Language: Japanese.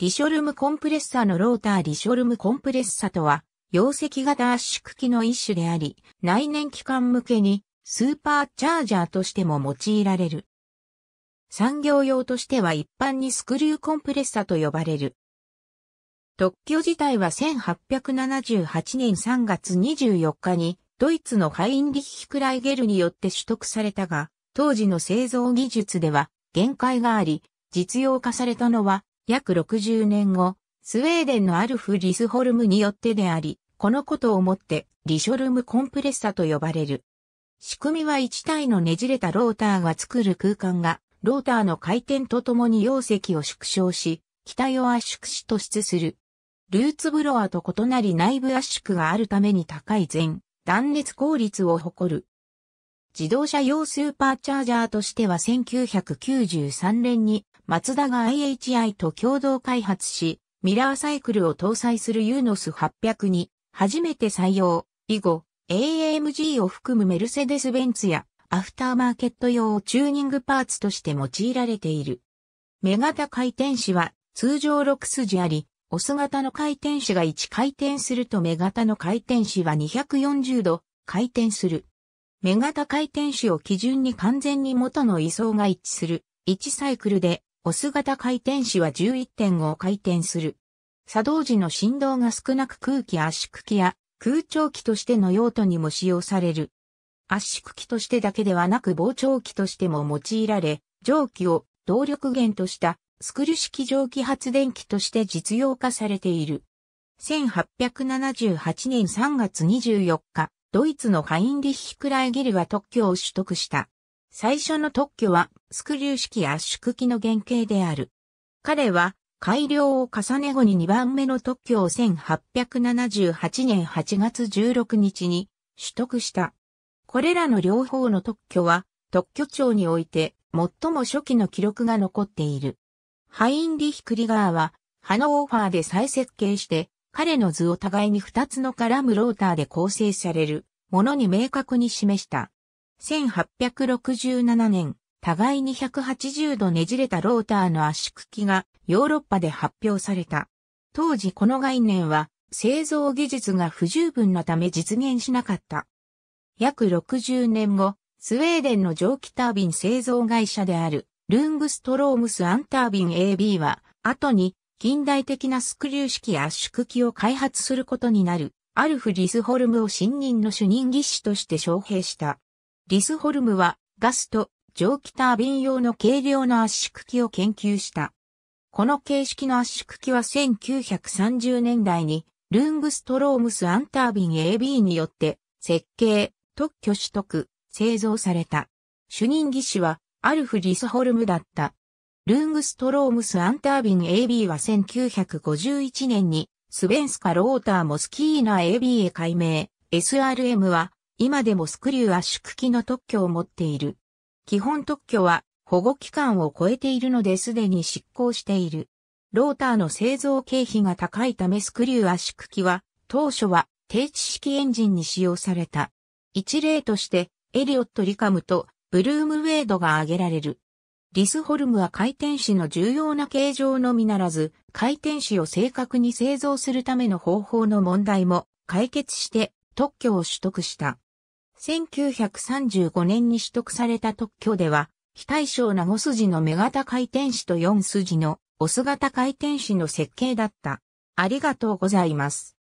リショルムコンプレッサのローターリショルムコンプレッサとは、溶石型圧縮機の一種であり、内燃機関向けにスーパーチャージャーとしても用いられる。産業用としては一般にスクリューコンプレッサと呼ばれる。特許自体は1878年3月24日にドイツのハインリッヒ・クライゲルによって取得されたが、当時の製造技術では限界があり、実用化されたのは約60年後、スウェーデンのアルフ・リスホルムによってであり、このことをもって、リショルムコンプレッサと呼ばれる。仕組みは1体のねじれたローターが作る空間が、ローターの回転とともに容積を縮小し、機体を圧縮し突出する。ルーツブロワーと異なり内部圧縮があるために高い全断熱効率を誇る。自動車用スーパーチャージャーとしては1993年にマツダが IHI と共同開発し、ミラーサイクルを搭載するユーノス800に初めて採用、以後、AMG を含むメルセデス・ベンツやアフターマーケット用チューニングパーツとして用いられている。目型回転子は通常6筋あり、オス型の回転子が1回転すると目型の回転子は240度回転する。目型回転子を基準に完全に元の位相が一致する1サイクルでオス型回転子は11.5回転する。作動時の振動が少なく空気圧縮機や空調機としての用途にも使用される。圧縮機としてだけではなく膨張機としても用いられ、蒸気を動力源としたスクル式蒸気発電機として実用化されている。1878年3月24日、ドイツのハインリッヒ・クライギルは特許を取得した。最初の特許はスクリュー式圧縮機の原型である。彼は改良を重ね後に2番目の特許を1878年8月16日に取得した。これらの両方の特許は特許庁において最も初期の記録が残っている。ハインリヒ・クリガーはハノーファーで再設計して彼の図を互いに2つの絡むローターで構成されるものに明確に示した。1867年、互いに180度ねじれたローターの圧縮機がヨーロッパで発表された。当時この概念は製造技術が不十分なため実現しなかった。約60年後、スウェーデンの蒸気タービン製造会社であるルングストロームス・アンタービン AB は後に近代的なスクリュー式圧縮機を開発することになるアルフ・リスホルムを新任の主任技師として招聘した。リスホルムはガスと蒸気タービン用の軽量の圧縮機を研究した。この形式の圧縮機は1930年代にルングストロームスアンタービン AB によって設計、特許取得、製造された。主任技師はアルフ・リスホルムだった。ルングストロームスアンタービン AB は1951年にスベンスカローターモスキーナ AB へ改名。SRM は今でもスクリュー圧縮機の特許を持っている。基本特許は保護期間を超えているのですでに執行している。ローターの製造経費が高いためスクリュー圧縮機は当初は低知式エンジンに使用された。一例としてエリオット・リカムとブルームウェードが挙げられる。リスホルムは回転子の重要な形状のみならず、回転子を正確に製造するための方法の問題も解決して特許を取得した。1935年に取得された特許では、非対称な5筋の目型回転子と4筋のオス型回転子の設計だった。ありがとうございます。